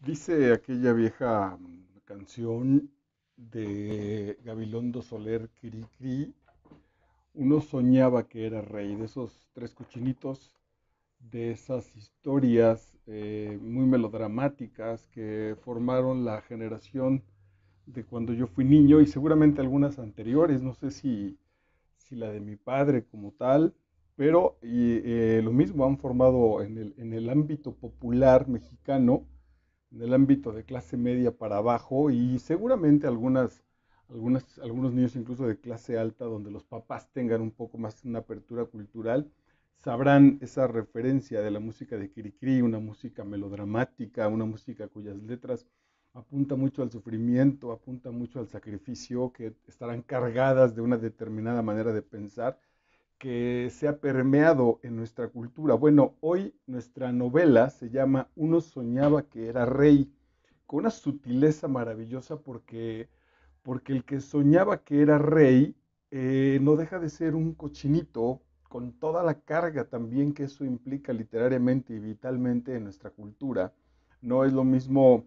Dice aquella vieja canción de Gabilondo Soler "Cri Cri", uno soñaba que era rey de esos tres cochinitos, de esas historias eh, muy melodramáticas que formaron la generación de cuando yo fui niño y seguramente algunas anteriores, no sé si, si la de mi padre como tal, pero y, eh, lo mismo han formado en el, en el ámbito popular mexicano en el ámbito de clase media para abajo y seguramente algunos niños incluso de clase alta donde los papás tengan un poco más una apertura cultural, sabrán esa referencia de la música de Kirikiri, una música melodramática, una música cuyas letras apunta mucho al sufrimiento, apunta mucho al sacrificio, que estarán cargadas de una determinada manera de pensar que se ha permeado en nuestra cultura. Bueno, hoy nuestra novela se llama Uno soñaba que era rey, con una sutileza maravillosa porque, porque el que soñaba que era rey eh, no deja de ser un cochinito con toda la carga también que eso implica literariamente y vitalmente en nuestra cultura. No es lo mismo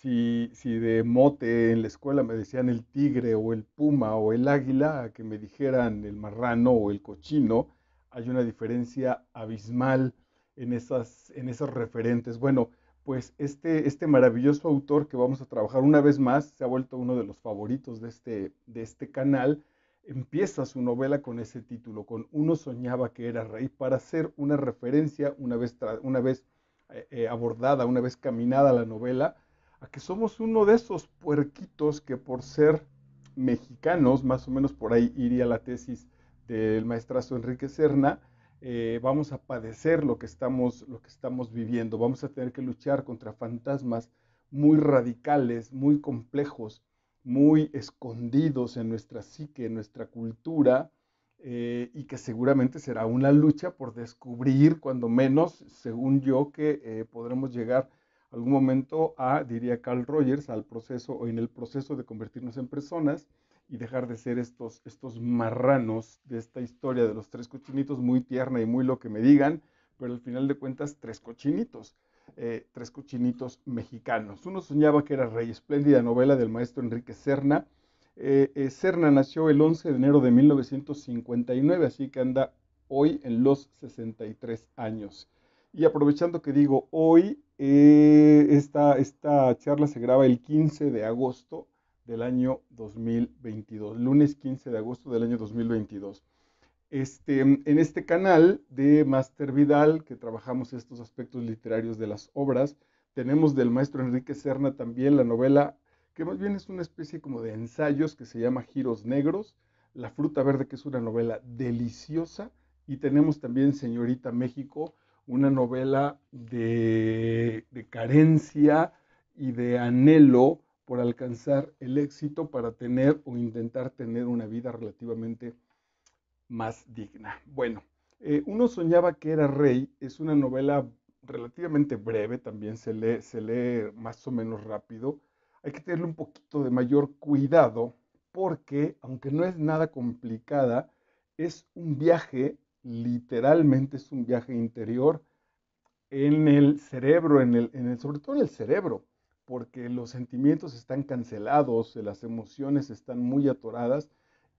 si, de mote en la escuela me decían el tigre o el puma o el águila, a que me dijeran el marrano o el cochino, hay una diferencia abismal en, esas, en esos referentes. Bueno, pues este, este maravilloso autor que vamos a trabajar una vez más, se ha vuelto uno de los favoritos este, de este, canal, empieza su novela con ese título, con Uno soñaba que era rey, para hacer una referencia, una vez, una vez eh, eh, abordada, una vez caminada la novela, a que somos uno de esos puerquitos que por ser mexicanos, más o menos por ahí iría la tesis del maestrazo Enrique Serna, eh, vamos a padecer lo que, estamos, lo que estamos viviendo, vamos a tener que luchar contra fantasmas muy radicales, muy complejos, muy escondidos en nuestra psique, en nuestra cultura, eh, y que seguramente será una lucha por descubrir, cuando menos, según yo, que eh, podremos llegar algún momento a, diría Carl Rogers, al proceso o en el proceso de convertirnos en personas y dejar de ser estos, estos marranos de esta historia de los tres cochinitos, muy tierna y muy lo que me digan, pero al final de cuentas tres cochinitos, eh, tres cochinitos mexicanos. Uno soñaba que era rey, espléndida novela del maestro Enrique Serna. Eh, eh, Serna nació el 11 de enero de 1959, así que anda hoy en los 63 años. Y aprovechando que digo hoy, eh, esta, esta charla se graba el 15 de agosto del año 2022, lunes 15 de agosto del año 2022. Este, en este canal de Master Vidal, que trabajamos estos aspectos literarios de las obras, tenemos del maestro Enrique Serna también la novela, que más bien es una especie como de ensayos que se llama Giros Negros, La Fruta Verde, que es una novela deliciosa, y tenemos también Señorita México, una novela de, carencia y de anhelo por alcanzar el éxito para tener o intentar tener una vida relativamente más digna. Bueno, eh, Uno soñaba que era rey es una novela relativamente breve, también se lee, se lee más o menos rápido. Hay que tenerle un poquito de mayor cuidado porque, aunque no es nada complicada, es un viaje literalmente es un viaje interior en el cerebro, en el, sobre todo en el cerebro, porque los sentimientos están cancelados, las emociones están muy atoradas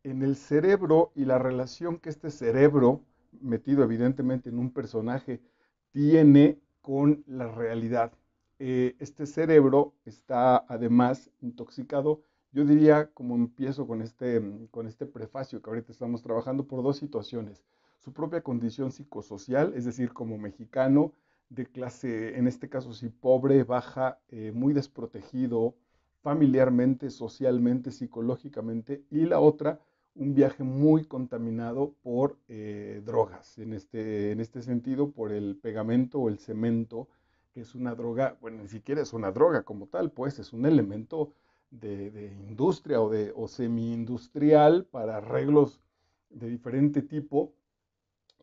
en el cerebro y la relación que este cerebro, metido evidentemente en un personaje, tiene con la realidad. Eh, este cerebro está además intoxicado, yo diría, como empiezo con este, con este prefacio que ahorita estamos trabajando, por dos situaciones su propia condición psicosocial, es decir, como mexicano de clase, en este caso sí, pobre, baja, eh, muy desprotegido familiarmente, socialmente, psicológicamente, y la otra, un viaje muy contaminado por eh, drogas, en este, en este sentido, por el pegamento o el cemento, que es una droga, bueno, ni siquiera es una droga como tal, pues es un elemento de, industria o, de, o semi-industrial para arreglos de diferente tipo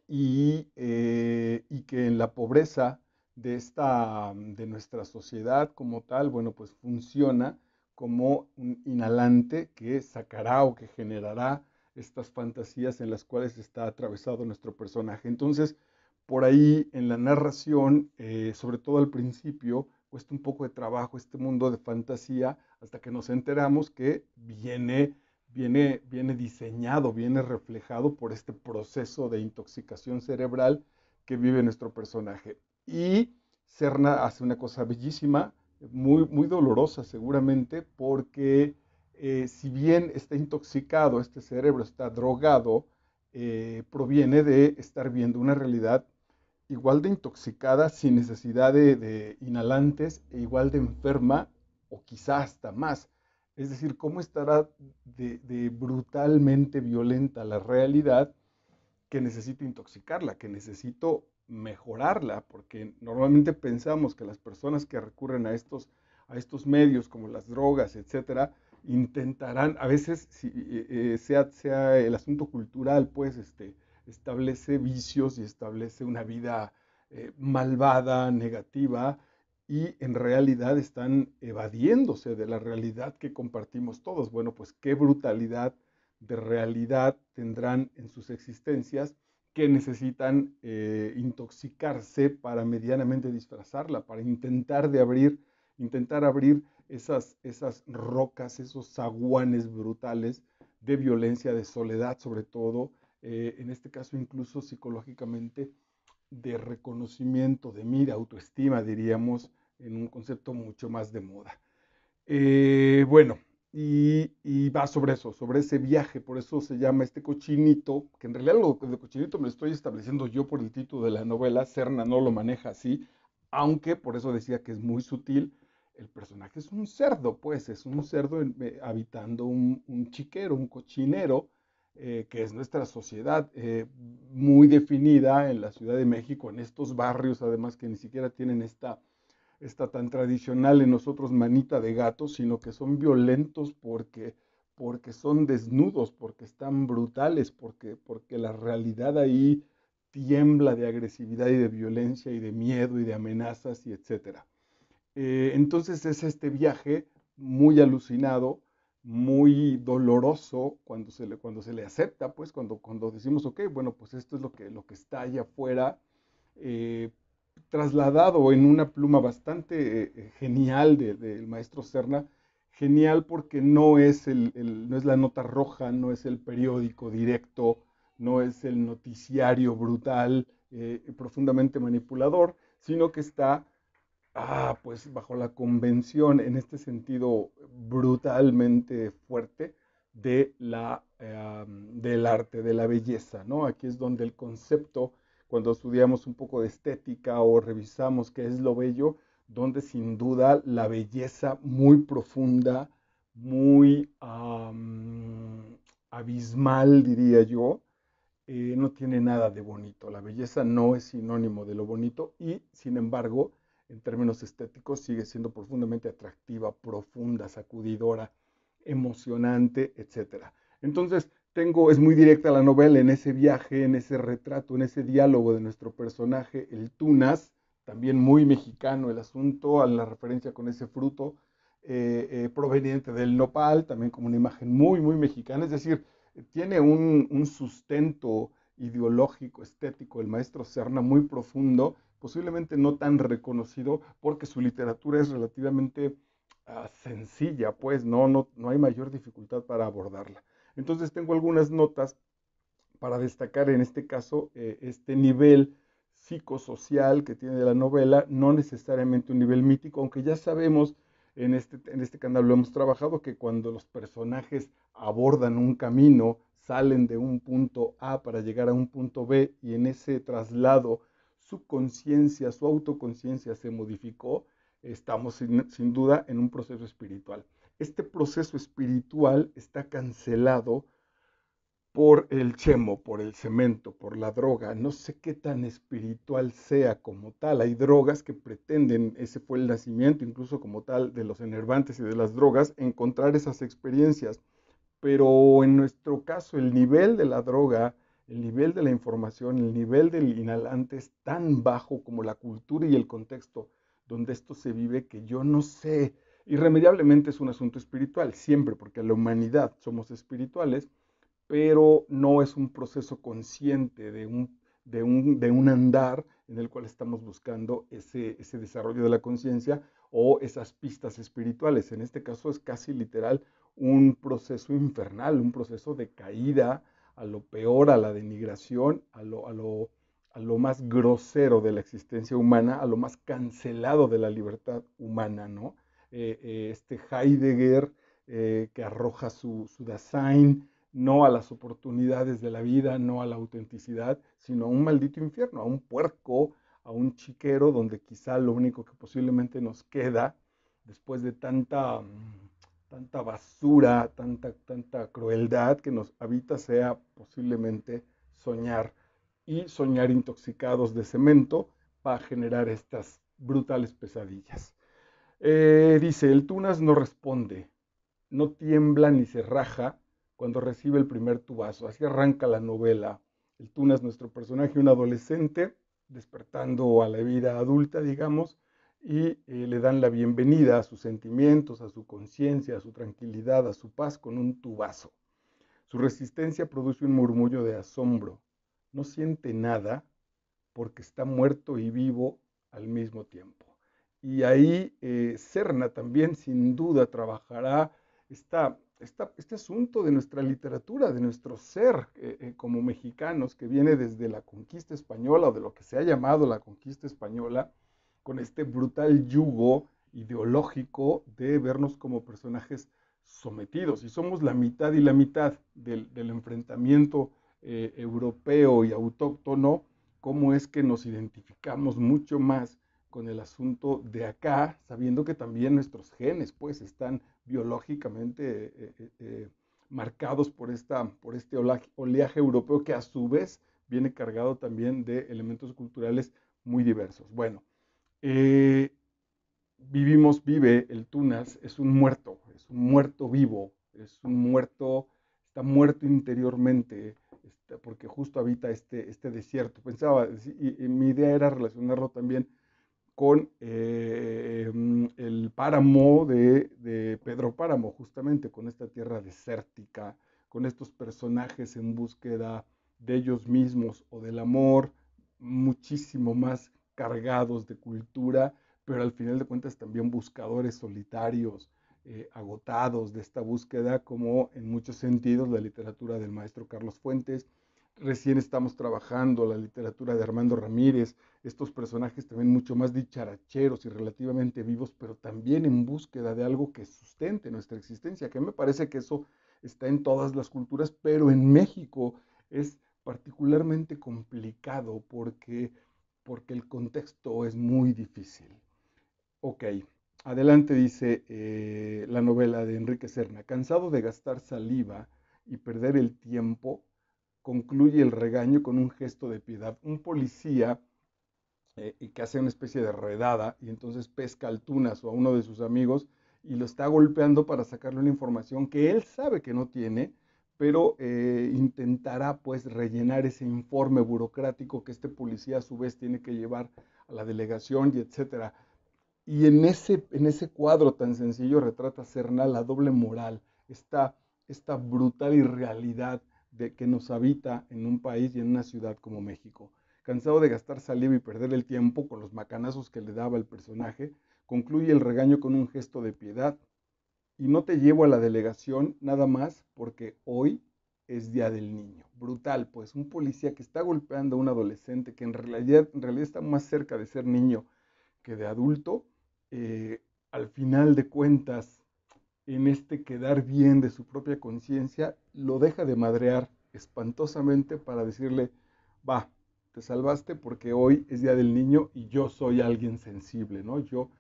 eh, y, que en la pobreza de, esta, mm, de nuestra sociedad como tal, bueno, pues funciona como un inhalante que sacará o que generará estas fantasías en las cuales está atravesado nuestro personaje. Entonces, por ahí en la narración, eh, sobre todo al principio, cuesta un poco de trabajo este mundo de fantasía hasta que nos enteramos que viene viene, diseñado, viene reflejado por este proceso de intoxicación cerebral que vive nuestro personaje. Y Serna hace una cosa bellísima, muy, muy dolorosa seguramente, porque eh, si bien está intoxicado, este cerebro está drogado, eh, proviene de estar viendo una realidad igual de intoxicada, sin necesidad de, de inhalantes, e igual de enferma, o quizás hasta más, es decir, cómo estará de, brutalmente violenta la realidad que necesito intoxicarla, que necesito mejorarla, porque normalmente pensamos que las personas que recurren a estos, a estos medios, como las drogas, etcétera, intentarán, a veces si, eh, eh, sea, el asunto cultural, pues este, establece vicios y establece una vida eh, malvada, negativa, y en realidad están evadiéndose de la realidad que compartimos todos. Bueno, pues qué brutalidad de realidad tendrán en sus existencias que necesitan eh, intoxicarse para medianamente disfrazarla, para intentar de abrir, intentar abrir esas, esas rocas, esos zaguanes brutales de violencia, de soledad sobre todo, eh, en este caso incluso psicológicamente de reconocimiento, de mira, autoestima, diríamos, en un concepto mucho más de moda. Eh, bueno, y, va sobre eso, sobre ese viaje, por eso se llama este cochinito, que en realidad lo de cochinito me estoy estableciendo yo por el título de la novela, Cerna no lo maneja así, aunque por eso decía que es muy sutil, el personaje es un cerdo, pues es un cerdo eh, habitando un chiquero, un cochinero, eh, que es nuestra sociedad eh, muy definida en la Ciudad de México, en estos barrios además que ni siquiera tienen esta, esta tan tradicional en nosotros manita de gato, sino que son violentos porque, porque son desnudos, porque están brutales, porque, porque la realidad ahí tiembla de agresividad y de violencia y de miedo y de amenazas y etcétera. Eh, entonces es este viaje muy alucinado muy doloroso cuando se le, cuando se le acepta, pues cuando, cuando decimos, ok, bueno, pues esto es lo que, lo que está allá afuera, eh, trasladado en una pluma bastante eh, eh, genial del maestro Serna, genial porque no es, el, no es la nota roja, no es el periódico directo, no es el noticiario brutal, profundamente manipulador, sino que está ah, pues bajo la convención en este sentido brutalmente fuerte de la, eh, del arte, de la belleza. ¿no? Aquí es donde el concepto, cuando estudiamos un poco de estética o revisamos qué es lo bello, donde sin duda la belleza muy profunda, muy abismal, diría yo, eh, no tiene nada de bonito. La belleza no es sinónimo de lo bonito y, sin embargo, en términos estéticos sigue siendo profundamente atractiva, profunda, sacudidora, emocionante, etc. Entonces, tengo, es muy directa la novela en ese viaje, en ese retrato, en ese diálogo de nuestro personaje, el Tunas, también muy mexicano el asunto, a la referencia con ese fruto eh, eh, proveniente del nopal, también como una imagen muy, muy mexicana, es decir, tiene un, un sustento ideológico, estético, el maestro Serna muy profundo, posiblemente no tan reconocido porque su literatura es relativamente ah, sencilla, pues no, no, no hay mayor dificultad para abordarla. Entonces tengo algunas notas para destacar en este caso eh, este nivel psicosocial que tiene la novela, no necesariamente un nivel mítico, aunque ya sabemos en este, en este canal lo hemos trabajado, que cuando los personajes abordan un camino, salen de un punto A para llegar a un punto B y en ese traslado su conciencia, su autoconciencia se modificó, estamos sin, duda en un proceso espiritual. Este proceso espiritual está cancelado por el chemo, por el cemento, por la droga. No sé qué tan espiritual sea como tal. Hay drogas que pretenden, ese fue el nacimiento incluso como tal de los enervantes y de las drogas, encontrar esas experiencias. Pero en nuestro caso, el nivel de la droga, el nivel de la información, el nivel del inhalante es tan bajo como la cultura y el contexto donde esto se vive que yo no sé. Irremediablemente es un asunto espiritual, siempre, porque la humanidad somos espirituales, pero no es un proceso consciente de un, de un, andar en el cual estamos buscando ese, ese desarrollo de la conciencia o esas pistas espirituales. En este caso es casi literal un proceso infernal, un proceso de caída, a lo peor, a la denigración, a lo, a lo, más grosero de la existencia humana, a lo más cancelado de la libertad humana, ¿no? Eh, eh, este Heidegger eh, que arroja su, su Dasein, no a las oportunidades de la vida, no a la autenticidad, sino a un maldito infierno, a un puerco, a un chiquero donde quizá lo único que posiblemente nos queda después de tanta mm, tanta basura, tanta, tanta crueldad que nos habita sea posiblemente soñar y soñar intoxicados de cemento para generar estas brutales pesadillas. Eh, dice, el tunas no responde, no tiembla ni se raja cuando recibe el primer tubazo. Así arranca la novela. El tunas, nuestro personaje, un adolescente, despertando a la vida adulta, digamos, y eh, le dan la bienvenida a sus sentimientos, a su conciencia, a su tranquilidad, a su paz con un tubazo. Su resistencia produce un murmullo de asombro. No siente nada porque está muerto y vivo al mismo tiempo. Y ahí Serna eh, también sin duda trabajará esta, este asunto de nuestra literatura, de nuestro ser eh, como mexicanos que viene desde la conquista española o de lo que se ha llamado la conquista española con este brutal yugo ideológico de vernos como personajes sometidos. Y somos la mitad y la mitad del, enfrentamiento eh, europeo y autóctono, cómo es que nos identificamos mucho más con el asunto de acá, sabiendo que también nuestros genes pues están biológicamente eh, eh, marcados por, esta, por este oleaje europeo que a su vez viene cargado también de elementos culturales muy diversos. Bueno, eh, vivimos, vive el Tunas, es un muerto, es un muerto vivo, es un muerto, está muerto interiormente, este, porque justo habita este, este desierto. Pensaba, y, mi idea era relacionarlo también con eh, mm, el páramo de, de, Pedro Páramo, justamente con esta tierra desértica, con estos personajes en búsqueda de ellos mismos o del amor muchísimo más cargados de cultura, pero al final de cuentas también buscadores solitarios, eh, agotados de esta búsqueda, como en muchos sentidos la literatura del maestro Carlos Fuentes. Recién estamos trabajando la literatura de Armando Ramírez, estos personajes también mucho más dicharacheros y relativamente vivos, pero también en búsqueda de algo que sustente nuestra existencia, que me parece que eso está en todas las culturas, pero en México es particularmente complicado porque porque el contexto es muy difícil. Ok, adelante dice eh, la novela de Enrique Serna, cansado de gastar saliva y perder el tiempo, concluye el regaño con un gesto de piedad. Un policía eh, que hace una especie de redada y entonces pesca al Tunas o a uno de sus amigos y lo está golpeando para sacarle una información que él sabe que no tiene pero eh, intentará pues rellenar ese informe burocrático que este policía a su vez tiene que llevar a la delegación y etcétera. Y en ese, cuadro tan sencillo retrata Serna la doble moral, esta, esta brutal irrealidad de que nos habita en un país y en una ciudad como México. Cansado de gastar saliva y perder el tiempo con los macanazos que le daba el personaje, concluye el regaño con un gesto de piedad y no te llevo a la delegación nada más porque hoy es Día del Niño. Brutal, pues un policía que está golpeando a un adolescente que en realidad, está más cerca de ser niño que de adulto, eh, al final de cuentas, en este quedar bien de su propia conciencia, lo deja de madrear espantosamente para decirle, va, te salvaste porque hoy es Día del Niño y yo soy alguien sensible, ¿no? Yo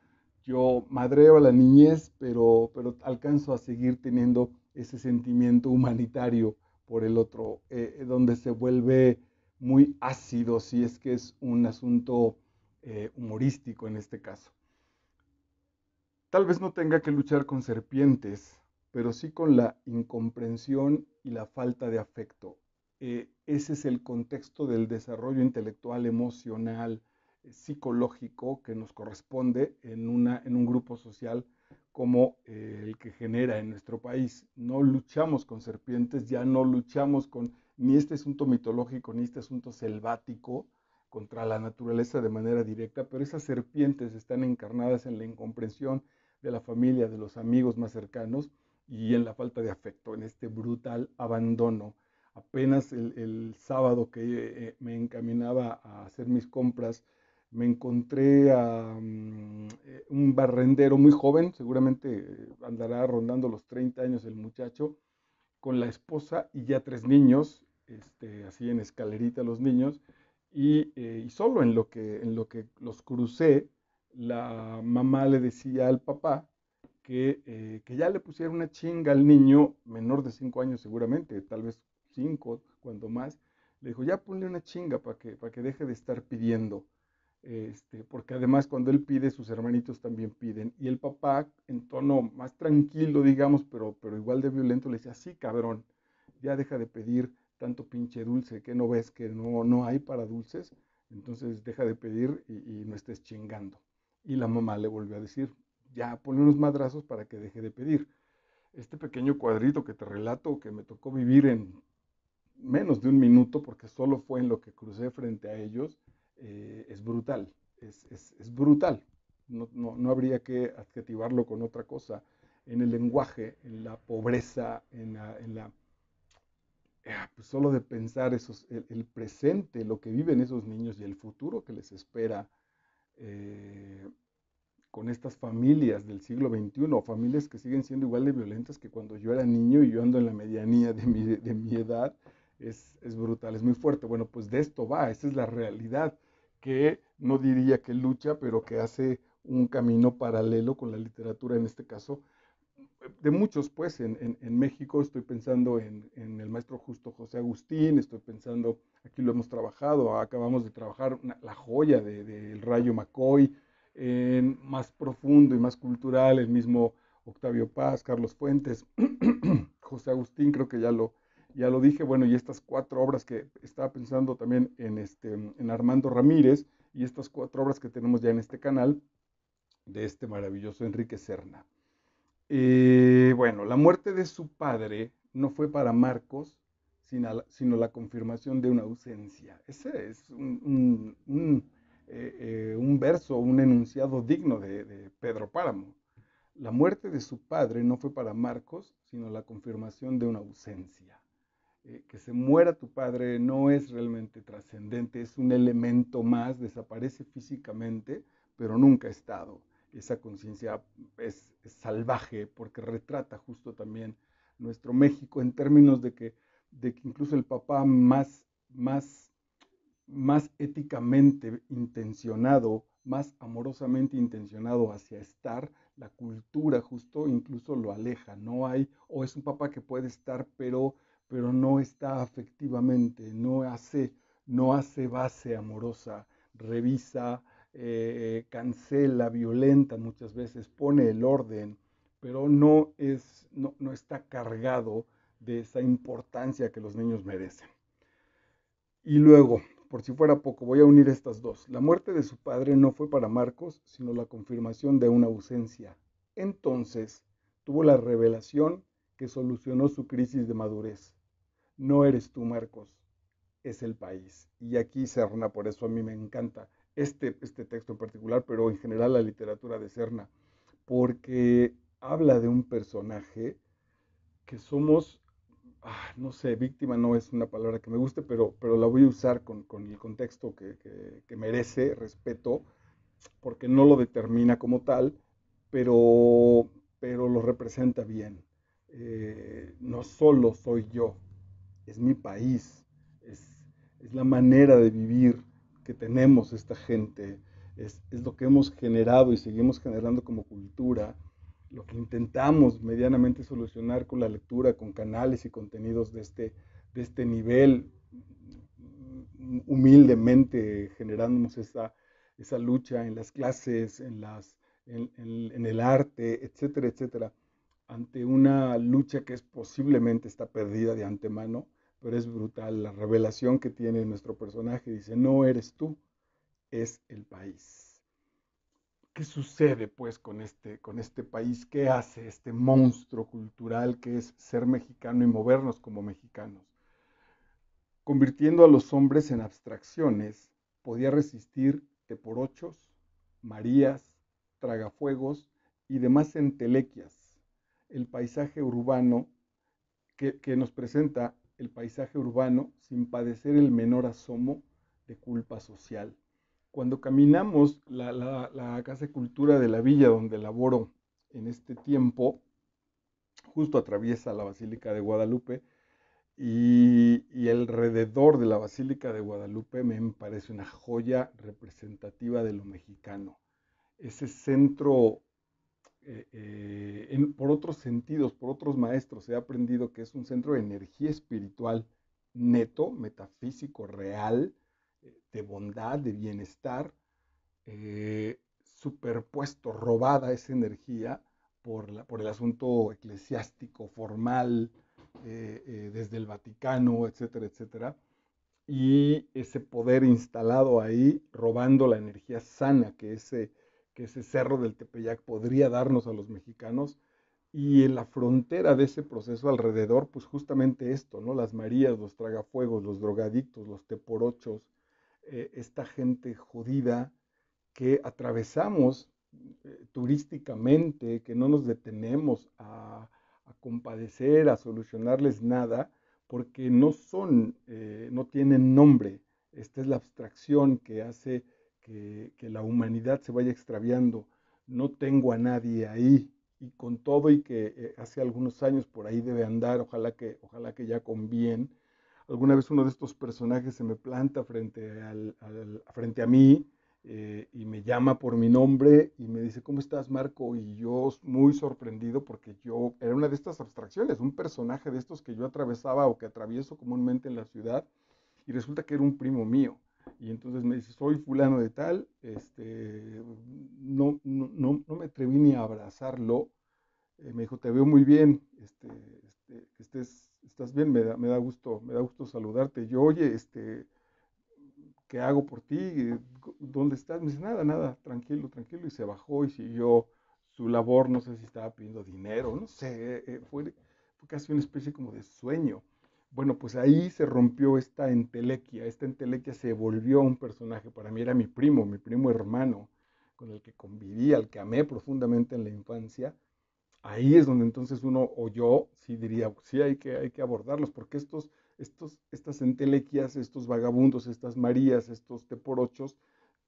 yo madreo a la niñez, pero, alcanzo a seguir teniendo ese sentimiento humanitario por el otro, eh, eh, donde se vuelve muy ácido si es que es un asunto eh, humorístico en este caso. Tal vez no tenga que luchar con serpientes, pero sí con la incomprensión y la falta de afecto. ese es el contexto del desarrollo intelectual, emocional, psicológico que nos corresponde en, en un grupo social como eh, el que genera en nuestro país. No luchamos con serpientes, ya no luchamos con ni este asunto mitológico, ni este asunto selvático contra la naturaleza de manera directa, pero esas serpientes están encarnadas en la incomprensión de la familia, de los amigos más cercanos y en la falta de afecto, en este brutal abandono. Apenas el, sábado que eh, me encaminaba a hacer mis compras, me encontré a mm, eh, un barrendero muy joven, seguramente andará rondando los 30 años el muchacho, con la esposa y ya tres niños, este, así en escalerita los niños, eh, y, solo en lo, que, en lo que los crucé, la mamá le decía al papá eh, que, ya le pusiera una chinga al niño, menor de cinco años seguramente, tal vez cinco, cuando más, le dijo, ya ponle una chinga para que, para que deje de estar pidiendo. Este, porque además cuando él pide, sus hermanitos también piden. Y el papá, en tono más tranquilo, digamos, pero, pero igual de violento, le dice sí, cabrón, ya deja de pedir tanto pinche dulce, que no ves que no, no hay para dulces, entonces deja de pedir y, no estés chingando. Y la mamá le volvió a decir, ya, pone unos madrazos para que deje de pedir. Este pequeño cuadrito que te relato, que me tocó vivir en menos de un minuto, porque solo fue en lo que crucé frente a ellos, eh, es brutal, es, brutal. No, habría que adjetivarlo con otra cosa. En el lenguaje, en la pobreza, en la... Ah, pues solo de pensar esos, el, presente, lo que viven esos niños y el futuro que les espera eh, con estas familias del siglo XXI, familias que siguen siendo igual de violentas que cuando yo era niño y yo ando en la medianía de mi, de mi edad, es, brutal, es muy fuerte. Bueno, pues de esto va, esa es la realidad que no diría que lucha, pero que hace un camino paralelo con la literatura, en este caso, de muchos, pues, en, México estoy pensando en, el maestro justo José Agustín, estoy pensando, aquí lo hemos trabajado, acabamos de trabajar la joya del rayo McCoy, en más profundo y más cultural, el mismo Octavio Paz, Carlos Fuentes, José Agustín, creo que ya lo, ya lo dije, bueno, y estas cuatro obras que estaba pensando también en, este, en Armando Ramírez y estas cuatro obras que tenemos ya en este canal de este maravilloso Enrique Cerna. Eh, bueno, la muerte de su padre no fue para Marcos, sino, la confirmación de una ausencia. Ese es un, eh, eh, verso, un enunciado digno de Pedro Páramo. La muerte de su padre no fue para Marcos, sino la confirmación de una ausencia. Eh, que se muera tu padre no es realmente trascendente, es un elemento más, desaparece físicamente, pero nunca ha estado. Esa conciencia es, es salvaje porque retrata justo también nuestro México en términos de que, de que incluso el papá más, más, más éticamente intencionado, más amorosamente intencionado hacia estar, la cultura justo incluso lo aleja, no hay, o es un papá que puede estar, pero pero no está afectivamente, no hace, no hace base amorosa, revisa, eh, eh, cancela, violenta muchas veces, pone el orden, pero no, es, no está cargado de esa importancia que los niños merecen. Y luego, por si fuera poco, voy a unir estas dos. La muerte de su padre no fue para Marcos, sino la confirmación de una ausencia. Entonces, tuvo la revelación que solucionó su crisis de madurez. No eres tú, Marcos, es el país. Y aquí Serna, por eso a mí me encanta este, este texto en particular, pero en general la literatura de Serna, porque habla de un personaje que somos, ah, no sé, víctima no es una palabra que me guste, pero, pero la voy a usar con, el contexto que, merece respeto, porque no lo determina como tal, pero, pero lo representa bien. Eh, no solo soy yo, es mi país, es, la manera de vivir que tenemos esta gente, es, lo que hemos generado y seguimos generando como cultura, lo que intentamos medianamente solucionar con la lectura, con canales y contenidos de este, de este nivel, humildemente generamos esa, lucha en las clases, en, las, en el arte, etcétera, etcétera, ante una lucha que es posiblemente está perdida de antemano pero es brutal la revelación que tiene nuestro personaje. Dice, no eres tú, es el país. ¿Qué sucede pues con este, con este país? ¿Qué hace este monstruo cultural que es ser mexicano y movernos como mexicanos? Convirtiendo a los hombres en abstracciones, podía resistir teporochos, marías, tragafuegos y demás entelequias. El paisaje urbano que, que, nos presenta el paisaje urbano sin padecer el menor asomo de culpa social. Cuando caminamos la, Casa de Cultura de la Villa donde laboro en este tiempo, justo atraviesa la Basílica de Guadalupe y, alrededor de la Basílica de Guadalupe me parece una joya representativa de lo mexicano. Ese centro eh, eh, por otros sentidos, por otros maestros, he aprendido que es un centro de energía espiritual neto, metafísico, real, eh, de bondad, de bienestar, superpuesto, robada esa energía por, por el asunto eclesiástico, formal, desde el Vaticano, etcétera, etcétera. Y ese poder instalado ahí, robando la energía sana que ese que ese cerro del Tepeyac podría darnos a los mexicanos. Y en la frontera de ese proceso alrededor, pues justamente esto, ¿no? Las Marías, los tragafuegos, los drogadictos, los teporochos, eh, esta gente jodida que atravesamos eh, turísticamente, que no nos detenemos a, compadecer, a solucionarles nada, porque no son, eh, no tienen nombre. Esta es la abstracción que hace que, la humanidad se vaya extraviando. No tengo a nadie ahí y con todo y que eh, hace algunos años por ahí debe andar, ojalá que, ojalá que ya conviene. Alguna vez uno de estos personajes se me planta frente, al, frente a mí eh, y me llama por mi nombre y me dice, ¿cómo estás Marco? Y yo muy sorprendido porque yo era una de estas abstracciones, un personaje de estos que yo atravesaba o que atravieso comúnmente en la ciudad y resulta que era un primo mío. Y entonces me dice, soy fulano de tal, este, no, no, no, me atreví ni a abrazarlo. Eh, me dijo, te veo muy bien, este, este, estás bien, me da, me da gusto, me da gusto saludarte. Yo, oye, este, ¿qué hago por ti? ¿Dónde estás? Me dice, nada, nada, tranquilo, tranquilo. Y se bajó y siguió su labor, no sé si estaba pidiendo dinero, no sé, eh, fue, fue casi una especie como de sueño. Bueno, pues ahí se rompió esta entelequia. Esta entelequia se volvió un personaje. Para mí era mi primo, mi primo hermano, con el que conviví, al que amé profundamente en la infancia. Ahí es donde entonces uno o yo sí diría, sí hay que, hay que abordarlos, porque estos, estos, estas entelequias, estos vagabundos, estas marías, estos teporochos,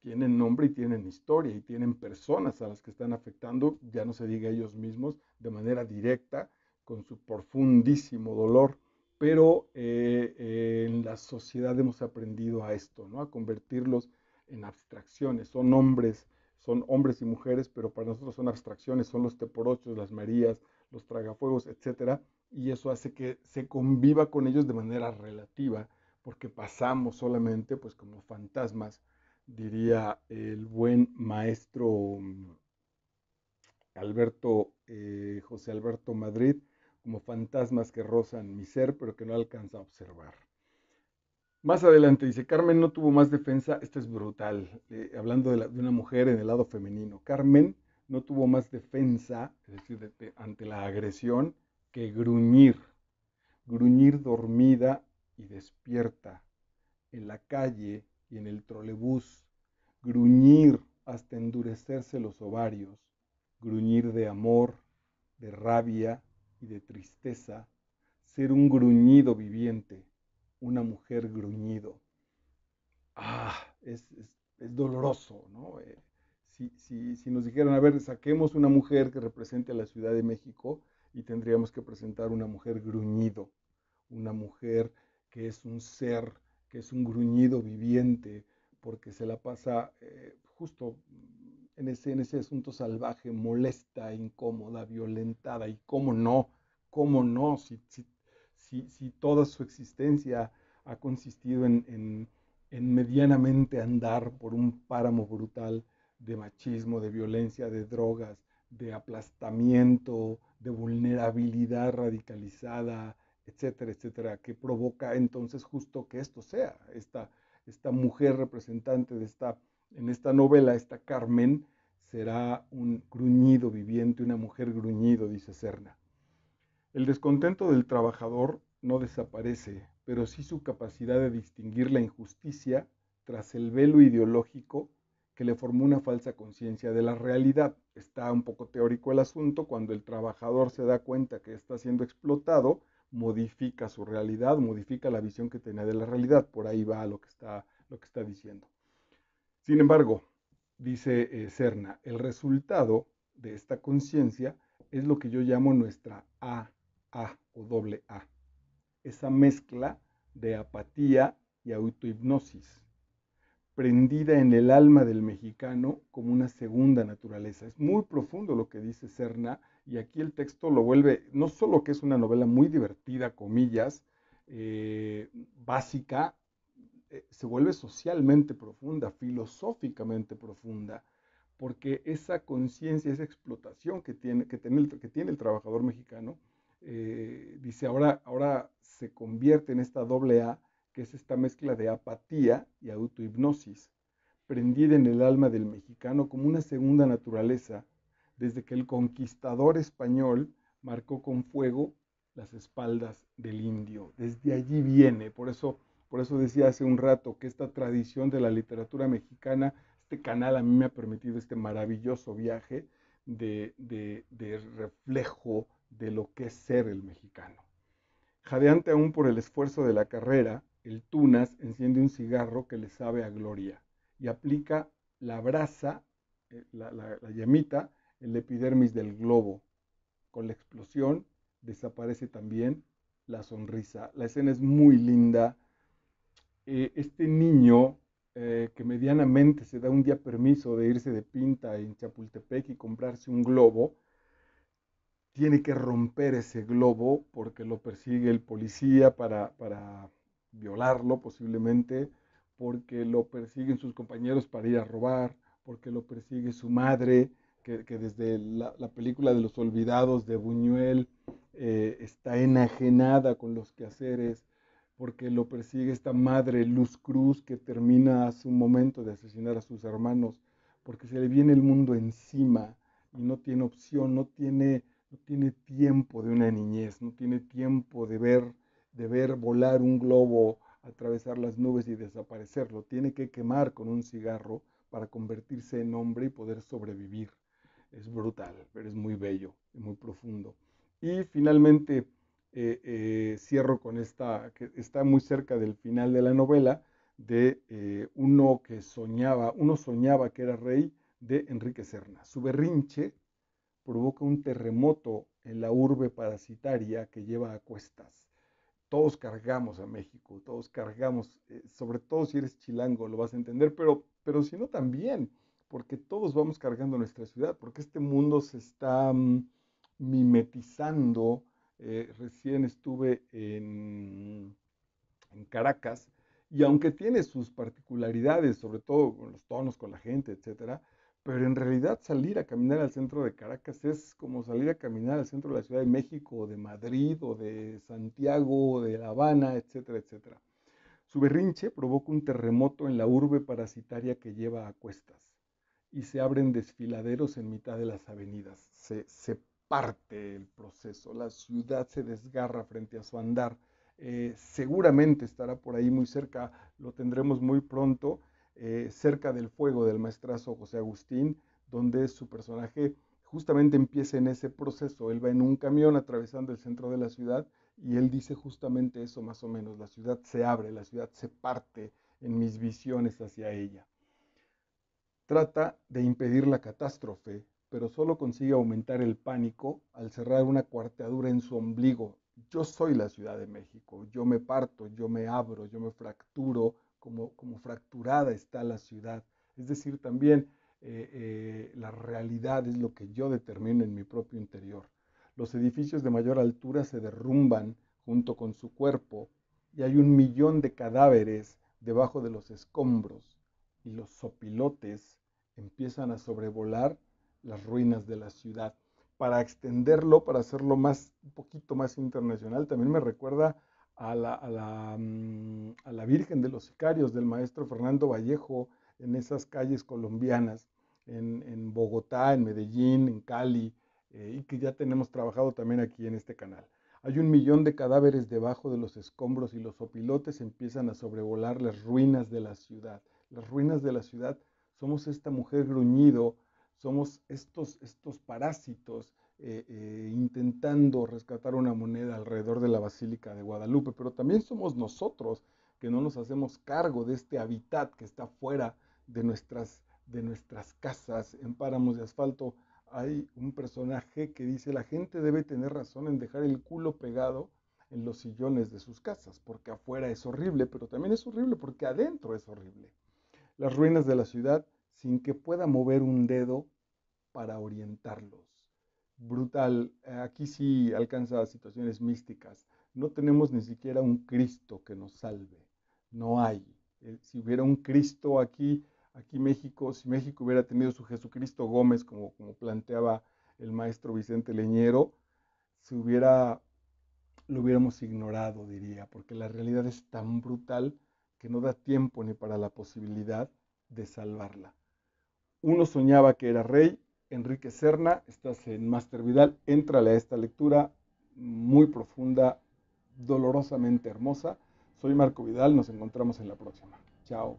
tienen nombre y tienen historia y tienen personas a las que están afectando, ya no se diga ellos mismos, de manera directa, con su profundísimo dolor pero eh, eh, en la sociedad hemos aprendido a esto, ¿no? a convertirlos en abstracciones, son hombres, son hombres y mujeres, pero para nosotros son abstracciones, son los teporochos, las marías, los tragafuegos, etcétera, y eso hace que se conviva con ellos de manera relativa, porque pasamos solamente pues como fantasmas, diría el buen maestro mm, Alberto, eh, José Alberto Madrid, como fantasmas que rozan mi ser, pero que no alcanza a observar. Más adelante dice, Carmen no tuvo más defensa, esto es brutal, eh, hablando de, una mujer en el lado femenino. Carmen no tuvo más defensa, es decir, ante la agresión, que gruñir, gruñir dormida y despierta, en la calle y en el trolebús, gruñir hasta endurecerse los ovarios, gruñir de amor, de rabia, y de tristeza ser un gruñido viviente, una mujer gruñido. Ah, es, es, doloroso, ¿no? Eh, si, nos dijeran, a ver, saquemos una mujer que represente a la Ciudad de México y tendríamos que presentar una mujer gruñido, una mujer que es un ser, que es un gruñido viviente, porque se la pasa eh, justo en ese, asunto salvaje, molesta, incómoda, violentada. Y cómo no, cómo no, si, si, toda su existencia ha consistido en, medianamente andar por un páramo brutal de machismo, de violencia, de drogas, de aplastamiento, de vulnerabilidad radicalizada, etcétera, etcétera, que provoca entonces justo que esto sea, esta mujer representante de esta en esta novela, esta Carmen será un gruñido viviente, una mujer gruñido, dice Cerna. El descontento del trabajador no desaparece, pero sí su capacidad de distinguir la injusticia tras el velo ideológico que le formó una falsa conciencia de la realidad. Está un poco teórico el asunto, cuando el trabajador se da cuenta que está siendo explotado, modifica su realidad, modifica la visión que tenía de la realidad, por ahí va lo que está, lo que está diciendo. Sin embargo, dice Serna, eh, el resultado de esta conciencia es lo que yo llamo nuestra AA o doble A, esa mezcla de apatía y autohipnosis, prendida en el alma del mexicano como una segunda naturaleza. Es muy profundo lo que dice Serna y aquí el texto lo vuelve, no solo que es una novela muy divertida, comillas, eh, básica, eh, se vuelve socialmente profunda, filosóficamente profunda, porque esa conciencia, esa explotación que tiene, que tiene, el, trabajador mexicano, eh, dice, ahora, ahora se convierte en esta doble A, que es esta mezcla de apatía y autohipnosis, prendida en el alma del mexicano como una segunda naturaleza, desde que el conquistador español marcó con fuego las espaldas del indio. Desde allí viene, por eso por eso decía hace un rato que esta tradición de la literatura mexicana, este canal a mí me ha permitido este maravilloso viaje de, reflejo de lo que es ser el mexicano. Jadeante aún por el esfuerzo de la carrera, el Tunas enciende un cigarro que le sabe a gloria y aplica la brasa, eh, la, la, la llamita, el epidermis del globo. Con la explosión desaparece también la sonrisa. La escena es muy linda, eh, este niño eh, que medianamente se da un día permiso de irse de pinta en Chapultepec y comprarse un globo, tiene que romper ese globo porque lo persigue el policía para, violarlo posiblemente, porque lo persiguen sus compañeros para ir a robar, porque lo persigue su madre, que, desde la, película de los olvidados de Buñuel eh, está enajenada con los quehaceres porque lo persigue esta madre Luz Cruz que termina a su momento de asesinar a sus hermanos, porque se le viene el mundo encima y no tiene opción, no tiene, no tiene tiempo de una niñez, no tiene tiempo de ver, de ver volar un globo, atravesar las nubes y desaparecerlo, tiene que quemar con un cigarro para convertirse en hombre y poder sobrevivir. Es brutal, pero es muy bello y muy profundo. Y finalmente, eh, eh, cierro con esta, que está muy cerca del final de la novela, de eh, uno que soñaba, uno soñaba que era rey de Enrique Serna. Su berrinche provoca un terremoto en la urbe parasitaria que lleva a cuestas. Todos cargamos a México, todos cargamos, sobre todo si eres chilango lo vas a entender, pero, pero si no también, porque todos vamos cargando nuestra ciudad, porque este mundo se está mm, mimetizando eh, recién estuve en, Caracas y aunque tiene sus particularidades, sobre todo con los tonos, con la gente, etcétera, pero en realidad salir a caminar al centro de Caracas es como salir a caminar al centro de la Ciudad de México, o de Madrid, o de Santiago, o de La Habana, etcétera, etcétera. Su berrinche provoca un terremoto en la urbe parasitaria que lleva a cuestas y se abren desfiladeros en mitad de las avenidas. se parte el proceso, la ciudad se desgarra frente a su andar. Eh, seguramente estará por ahí muy cerca, lo tendremos muy pronto, eh, cerca del fuego del maestrazo José Agustín, donde su personaje justamente empieza en ese proceso. Él va en un camión atravesando el centro de la ciudad y él dice justamente eso más o menos, la ciudad se abre, la ciudad se parte en mis visiones hacia ella. Trata de impedir la catástrofe, pero solo consigue aumentar el pánico al cerrar una cuarteadura en su ombligo. Yo soy la Ciudad de México, yo me parto, yo me abro, yo me fracturo, como, como fracturada está la ciudad. Es decir, también eh, eh, la realidad es lo que yo determino en mi propio interior. Los edificios de mayor altura se derrumban junto con su cuerpo y hay un millón de cadáveres debajo de los escombros y los sopilotes empiezan a sobrevolar las ruinas de la ciudad. Para extenderlo, para hacerlo más, un poquito más internacional, también me recuerda a la, mm, Virgen de los Sicarios del maestro Fernando Vallejo en esas calles colombianas, en, Bogotá, en Medellín, en Cali, eh, y que ya tenemos trabajado también aquí en este canal. Hay un millón de cadáveres debajo de los escombros y los opilotes empiezan a sobrevolar las ruinas de la ciudad. Las ruinas de la ciudad somos esta mujer gruñido somos estos, estos parásitos eh, eh, intentando rescatar una moneda alrededor de la Basílica de Guadalupe, pero también somos nosotros que no nos hacemos cargo de este hábitat que está fuera de nuestras, de nuestras casas en páramos de asfalto. Hay un personaje que dice, la gente debe tener razón en dejar el culo pegado en los sillones de sus casas, porque afuera es horrible, pero también es horrible porque adentro es horrible. Las ruinas de la ciudad sin que pueda mover un dedo para orientarlos. Brutal, eh, aquí sí alcanza situaciones místicas. No tenemos ni siquiera un Cristo que nos salve, no hay. Eh, si hubiera un Cristo aquí, aquí México, si México hubiera tenido su Jesucristo Gómez, como, como planteaba el maestro Vicente Leñero, si hubiera, lo hubiéramos ignorado, diría, porque la realidad es tan brutal que no da tiempo ni para la posibilidad de salvarla. Uno soñaba que era rey. Enrique Serna, estás en Master Vidal. entrale a esta lectura muy profunda, dolorosamente hermosa. Soy Marco Vidal, nos encontramos en la próxima. Chao.